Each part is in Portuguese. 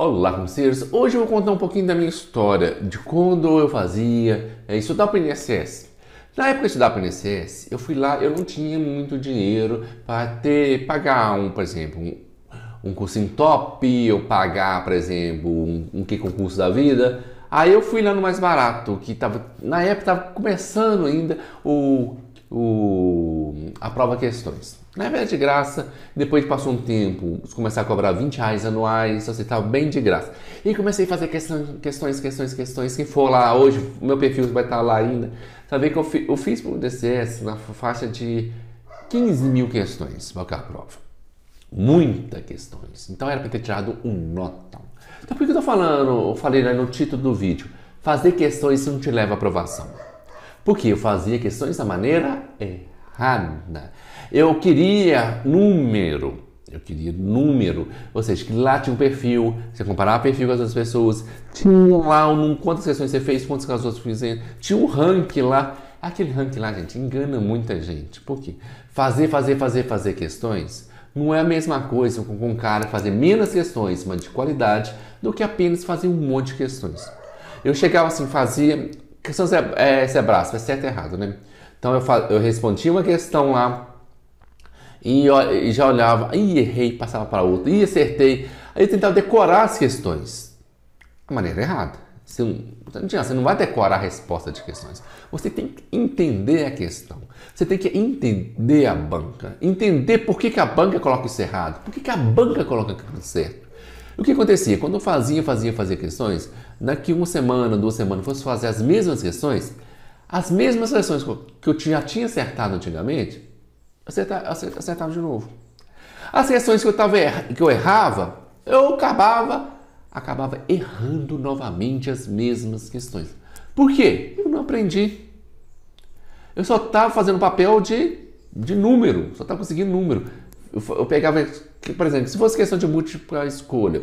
Olá, conselheiros! Hoje eu vou contar um pouquinho da minha história, de quando eu fazia, é, eh, estudava para o INSS. Na época de estudar para o INSS, eu fui lá, eu não tinha muito dinheiro para ter, pagar um, por exemplo, um, um cursinho top, eu pagar, por exemplo, um, um que concurso da vida. Aí eu fui lá no mais barato, que tava, na época estava começando ainda o o, a prova questões. Na verdade, de graça, depois passou um tempo, começar a cobrar 20 reais anuais, você assim, estava tá bem de graça. E comecei a fazer questão, questões, questões, questões. Quem for lá hoje, meu perfil vai estar tá lá ainda. sabe que eu, fi, eu fiz para o DCS na faixa de 15 mil questões para a prova. Muitas questões. Então era para ter tirado um nota Então por que eu estou falando, eu falei né, no título do vídeo, fazer questões não te leva à aprovação porque eu fazia questões da maneira errada. Eu queria número. Eu queria número, ou seja, que lá tinha um perfil, você comparava perfil com as outras pessoas, tinha lá um, quantas questões você fez, quantas as outras fizeram, tinha um ranking lá. Aquele ranking lá, gente, engana muita gente. Por quê? Fazer, fazer, fazer, fazer questões não é a mesma coisa com um cara fazer menos questões, mas de qualidade, do que apenas fazer um monte de questões. Eu chegava assim, fazia Questão é, é braço, vai certo e errado, né? Então eu, fal, eu respondia uma questão lá e, e já olhava, e errei, passava para outra, e acertei. Aí eu tentava decorar as questões. A maneira errada. Você não, adianta, você não vai decorar a resposta de questões. Você tem que entender a questão. Você tem que entender a banca. Entender por que, que a banca coloca isso errado. Por que, que a banca coloca isso certo. O que acontecia? Quando eu fazia, fazia, fazia questões, daqui uma semana, duas semanas, fosse fazer as mesmas questões, as mesmas questões que eu já tinha acertado antigamente, acertava, acertava de novo. As questões que eu, tava, que eu errava, eu acabava, acabava errando novamente as mesmas questões. Por quê? Eu não aprendi. Eu só estava fazendo papel de, de número, só estava conseguindo número. Eu, eu pegava que, por exemplo, se fosse questão de múltipla escolha,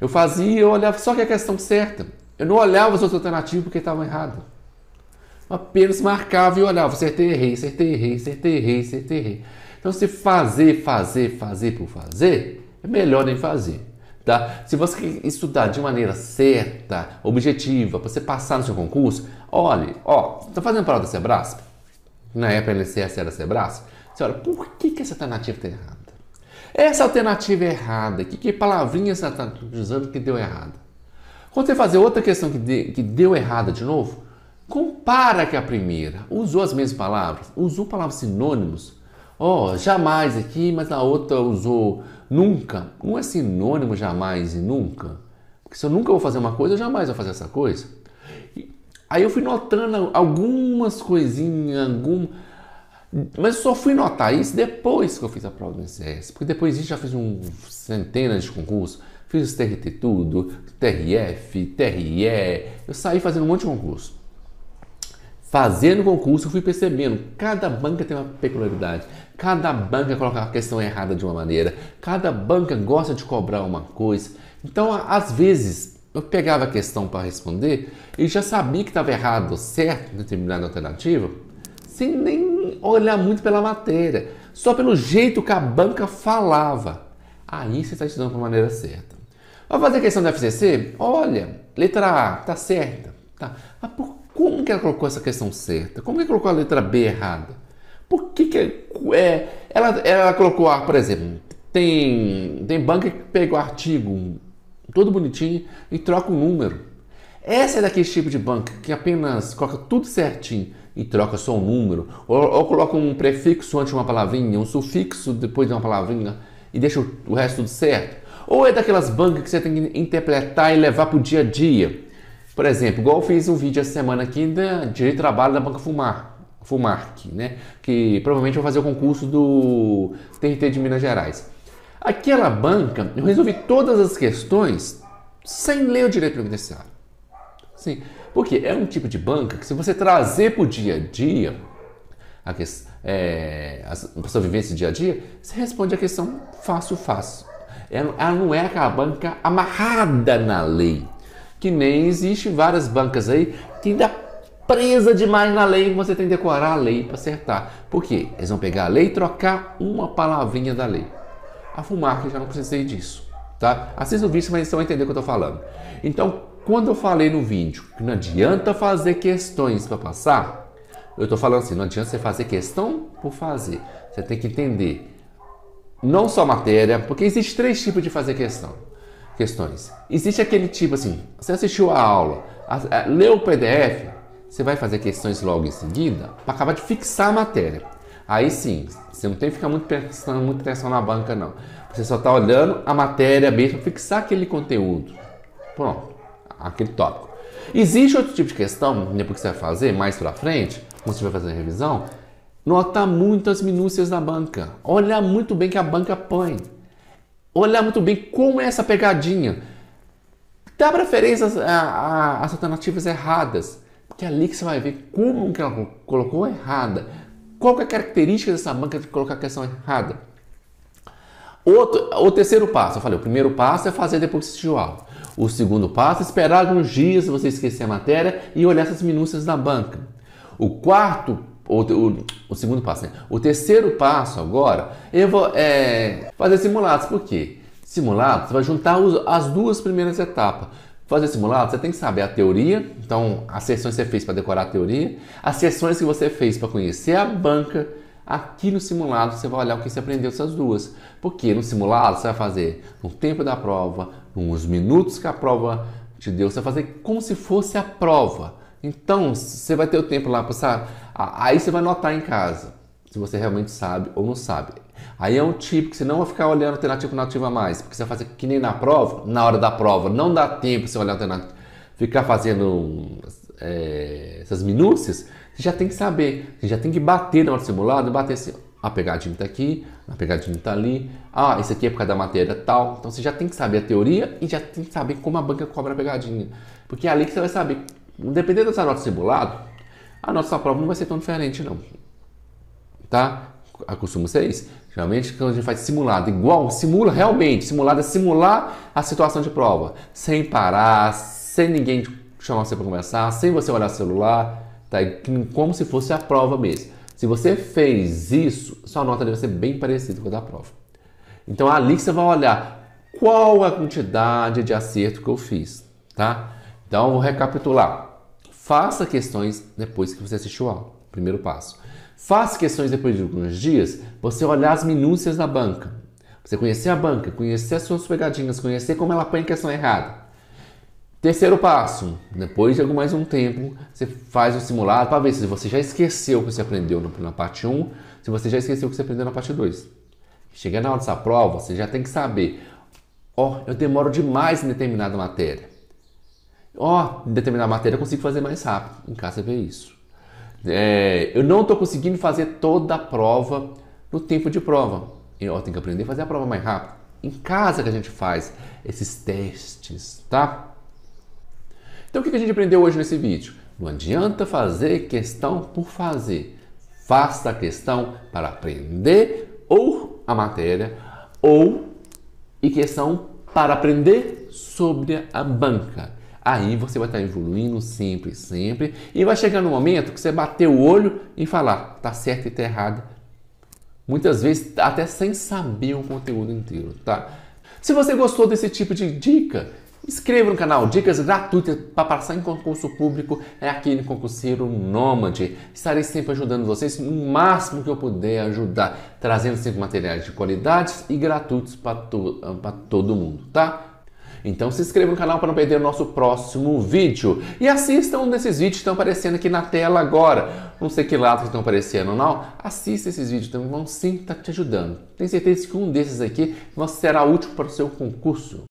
eu fazia, eu olhava só que a questão certa. Eu não olhava as outras alternativas porque estavam erradas. Apenas marcava e olhava, acertei, errei, acertei, errei, acertei, errei, acertei, errei. Então, se fazer, fazer, fazer por fazer, é melhor nem fazer. Tá? Se você estudar de maneira certa, objetiva, para você passar no seu concurso, olhe, ó, tá fazendo prova da Sebrasp? Na época a LCS era Sebrasp? Você olha, por que, que essa alternativa está errada? Essa alternativa é errada que Que palavrinha você está usando que deu errada? Quando você fazer outra questão que, de, que deu errada de novo, compara que a primeira. Usou as mesmas palavras? Usou palavras sinônimos? Ó, oh, jamais aqui, mas a outra usou nunca. Não é sinônimo jamais e nunca. Porque se eu nunca vou fazer uma coisa, eu jamais vou fazer essa coisa. E aí eu fui notando algumas coisinhas, algumas mas eu só fui notar isso depois que eu fiz a prova do INSS, porque depois disso já fiz um centenas de concursos, fiz TRT tudo, TRF, TRE, eu saí fazendo um monte de concurso. Fazendo concurso, eu fui percebendo, cada banca tem uma peculiaridade, cada banca coloca a questão errada de uma maneira, cada banca gosta de cobrar uma coisa. Então, às vezes, eu pegava a questão para responder e já sabia que estava errado, certo, determinada alternativa, sem nem olhar muito pela matéria, só pelo jeito que a banca falava. Aí você está estudando de maneira certa. Vai fazer a questão da FCC? Olha, letra A, está certa. Tá. Mas por, como que ela colocou essa questão certa? Como que ela colocou a letra B errada? Por que, que é, ela, ela colocou A, por exemplo, tem, tem banca que pega o artigo todo bonitinho e troca o número. Essa é daquele tipo de banca que apenas coloca tudo certinho, e troca só um número, ou, ou coloca um prefixo antes de uma palavrinha, um sufixo depois de uma palavrinha e deixa o, o resto tudo certo. Ou é daquelas bancas que você tem que interpretar e levar para o dia a dia. Por exemplo, igual eu fiz um vídeo essa semana aqui da, de trabalho da banca Fumar, Fumarc, né? que provavelmente vai fazer o concurso do TRT de Minas Gerais. Aquela banca, eu resolvi todas as questões sem ler o direito previdenciário. Sim. Porque é um tipo de banca que se você trazer para o dia a dia, a, é, a sua vivência dia a dia, você responde a questão fácil, fácil. É, ela não é aquela banca amarrada na lei, que nem existe várias bancas aí que ainda presa demais na lei, você tem que decorar a lei para acertar. Por quê? Eles vão pegar a lei e trocar uma palavrinha da lei. A Fumarca já não precisei disso, tá? Assista o vídeo, mas vocês vão entender o que eu estou falando. Então, quando eu falei no vídeo que não adianta fazer questões para passar, eu estou falando assim, não adianta você fazer questão por fazer. Você tem que entender não só a matéria, porque existe três tipos de fazer questão. Questões. Existe aquele tipo assim, você assistiu a aula, a, a, leu o PDF, você vai fazer questões logo em seguida para acabar de fixar a matéria. Aí sim, você não tem que ficar muito prestando muita atenção na banca não. Você só está olhando a matéria mesmo, fixar aquele conteúdo. Pronto aquele tópico. Existe outro tipo de questão, depois né, que você vai fazer mais para frente, quando você vai fazer a revisão, notar muito as minúcias da banca. Olhar muito bem que a banca põe. Olhar muito bem como é essa pegadinha. Dá preferência às, alternativas erradas. Porque é ali que você vai ver como que ela colocou errada. Qual é a característica dessa banca de colocar a questão errada. Outro, o terceiro passo, eu falei, o primeiro passo é fazer depois que assistir aula. O segundo passo é esperar alguns dias se você esquecer a matéria e olhar essas minúcias da banca. O quarto o, o, o, segundo passo, né? O terceiro passo agora, eu é vou é, fazer simulados. Por quê? Simulados, você vai juntar as duas primeiras etapas. Fazer simulados, você tem que saber a teoria. Então, as sessões que você fez para decorar a teoria, as sessões que você fez para conhecer a banca. Aqui no simulado, você vai olhar o que você aprendeu essas duas. Porque no simulado, você vai fazer no tempo da prova, uns minutos que a prova te deu, você vai fazer como se fosse a prova. Então, você vai ter o tempo lá para Aí você vai notar em casa se você realmente sabe ou não sabe. Aí é um tipo que você não vai ficar olhando alternativa nativa mais, porque você vai fazer que nem na prova, na hora da prova, não dá tempo você olhar alternativa, ficar fazendo é, essas minúcias, você já tem que saber, você já tem que bater na hora do simulado, bater assim, a pegadinha tá aqui, a pegadinha está ali. Ah, esse aqui é por causa da matéria tal. Então você já tem que saber a teoria e já tem que saber como a banca cobra a pegadinha. Porque é ali que você vai saber. Independente dessa nota simulado, a nossa prova não vai ser tão diferente, não. Tá? Acostumo ser isso. Geralmente, quando a gente faz simulado igual, simula realmente. Simulado é simular a situação de prova. Sem parar, sem ninguém chamar você para conversar, sem você olhar o celular. Tá? Como se fosse a prova mesmo. Se você fez isso, sua nota deve ser bem parecida com a da prova. Então é ali você vai olhar qual a quantidade de acerto que eu fiz, tá? Então vou recapitular. Faça questões depois que você assistiu a aula. Primeiro passo. Faça questões depois de alguns dias, você olhar as minúcias da banca. Você conhecer a banca, conhecer as suas pegadinhas, conhecer como ela põe questão errada. Terceiro passo, depois de mais um tempo, você faz o simulado para ver se você já esqueceu o que você aprendeu na parte 1, se você já esqueceu o que você aprendeu na parte 2. Chega na hora dessa prova, você já tem que saber, ó, oh, eu demoro demais em determinada matéria. Ó, oh, em determinada matéria eu consigo fazer mais rápido, em casa você vê isso. É, eu não estou conseguindo fazer toda a prova no tempo de prova. Eu tenho que aprender a fazer a prova mais rápido. Em casa que a gente faz esses testes, tá? Então o que a gente aprendeu hoje nesse vídeo? Não adianta fazer questão por fazer. Faça a questão para aprender ou a matéria ou e questão para aprender sobre a banca. Aí você vai estar evoluindo sempre, sempre e vai chegar no momento que você bater o olho e falar, tá certo e tá errado. Muitas vezes até sem saber o conteúdo inteiro, tá? Se você gostou desse tipo de dica, inscreva no canal, dicas gratuitas para passar em concurso público é aqui no Concurseiro Nômade. Estarei sempre ajudando vocês no máximo que eu puder ajudar, trazendo sempre materiais de qualidade e gratuitos para to todo mundo, tá? Então se inscreva no canal para não perder o nosso próximo vídeo. E assista um desses vídeos que estão aparecendo aqui na tela agora. Não sei que lado que estão aparecendo não. Assista esses vídeos, também vão sim estar tá te ajudando. Tenho certeza que um desses aqui será útil para o seu concurso.